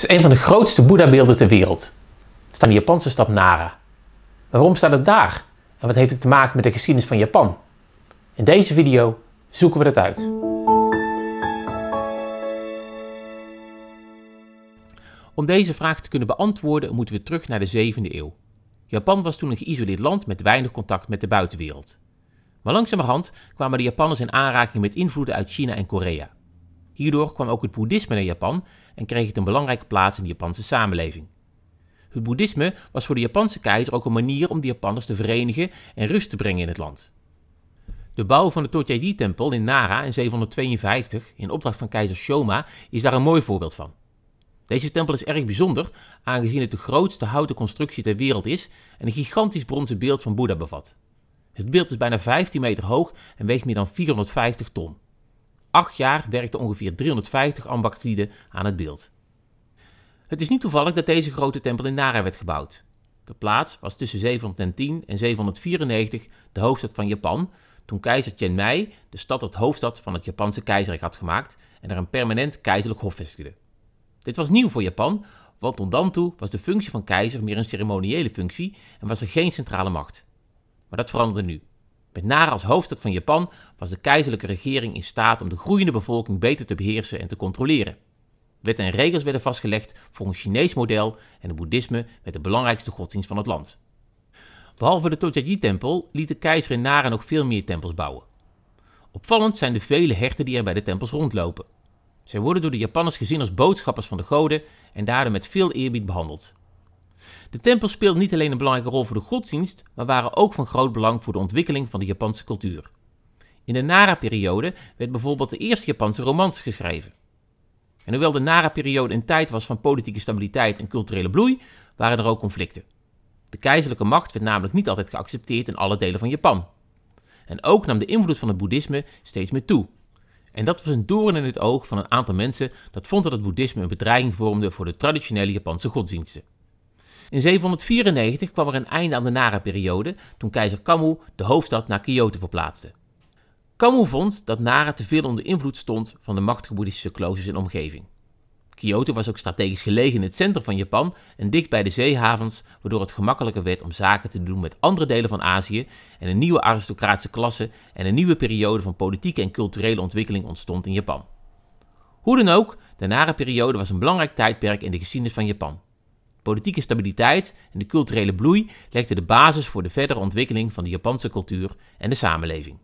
Het is een van de grootste Boeddha-beelden ter wereld. Het staat in de Japanse stad Nara. Maar waarom staat het daar? En wat heeft het te maken met de geschiedenis van Japan? In deze video zoeken we dat uit. Om deze vraag te kunnen beantwoorden moeten we terug naar de 7e eeuw. Japan was toen een geïsoleerd land met weinig contact met de buitenwereld. Maar langzamerhand kwamen de Japanners in aanraking met invloeden uit China en Korea. Hierdoor kwam ook het boeddhisme naar Japan en kreeg het een belangrijke plaats in de Japanse samenleving. Het boeddhisme was voor de Japanse keizer ook een manier om de Japanners te verenigen en rust te brengen in het land. De bouw van de tochai tempel in Nara in 752 in opdracht van keizer Shoma is daar een mooi voorbeeld van. Deze tempel is erg bijzonder, aangezien het de grootste houten constructie ter wereld is en een gigantisch bronzen beeld van Boeddha bevat. Het beeld is bijna 15 meter hoog en weegt meer dan 450 ton acht jaar werkten ongeveer 350 ambachtslieden aan het beeld. Het is niet toevallig dat deze grote tempel in Nara werd gebouwd. De plaats was tussen 710 en 794 de hoofdstad van Japan, toen keizer Tianmei de stad tot hoofdstad van het Japanse keizerrijk had gemaakt en er een permanent keizerlijk hof vestigde. Dit was nieuw voor Japan, want tot dan toe was de functie van keizer meer een ceremoniële functie en was er geen centrale macht. Maar dat veranderde nu. Met Nara als hoofdstad van Japan was de keizerlijke regering in staat om de groeiende bevolking beter te beheersen en te controleren. Wetten en regels werden vastgelegd volgens Chinees model en het boeddhisme werd de belangrijkste godsdienst van het land. Behalve de Tojaji tempel liet de keizer in Nara nog veel meer tempels bouwen. Opvallend zijn de vele herten die er bij de tempels rondlopen. Zij worden door de Japanners gezien als boodschappers van de goden en daardoor met veel eerbied behandeld. De tempels speelden niet alleen een belangrijke rol voor de godsdienst, maar waren ook van groot belang voor de ontwikkeling van de Japanse cultuur. In de Nara-periode werd bijvoorbeeld de eerste Japanse romans geschreven. En hoewel de Nara-periode een tijd was van politieke stabiliteit en culturele bloei, waren er ook conflicten. De keizerlijke macht werd namelijk niet altijd geaccepteerd in alle delen van Japan. En ook nam de invloed van het boeddhisme steeds meer toe. En dat was een doorn in het oog van een aantal mensen dat vond dat het boeddhisme een bedreiging vormde voor de traditionele Japanse godsdiensten. In 794 kwam er een einde aan de Nara-periode toen keizer Kamu de hoofdstad naar Kyoto verplaatste. Kamu vond dat Nara te veel onder invloed stond van de machtige boeddhistische kloosters in omgeving. Kyoto was ook strategisch gelegen in het centrum van Japan en dicht bij de zeehavens, waardoor het gemakkelijker werd om zaken te doen met andere delen van Azië en een nieuwe aristocratische klasse en een nieuwe periode van politieke en culturele ontwikkeling ontstond in Japan. Hoe dan ook, de Nara-periode was een belangrijk tijdperk in de geschiedenis van Japan. Politieke stabiliteit en de culturele bloei legden de basis voor de verdere ontwikkeling van de Japanse cultuur en de samenleving.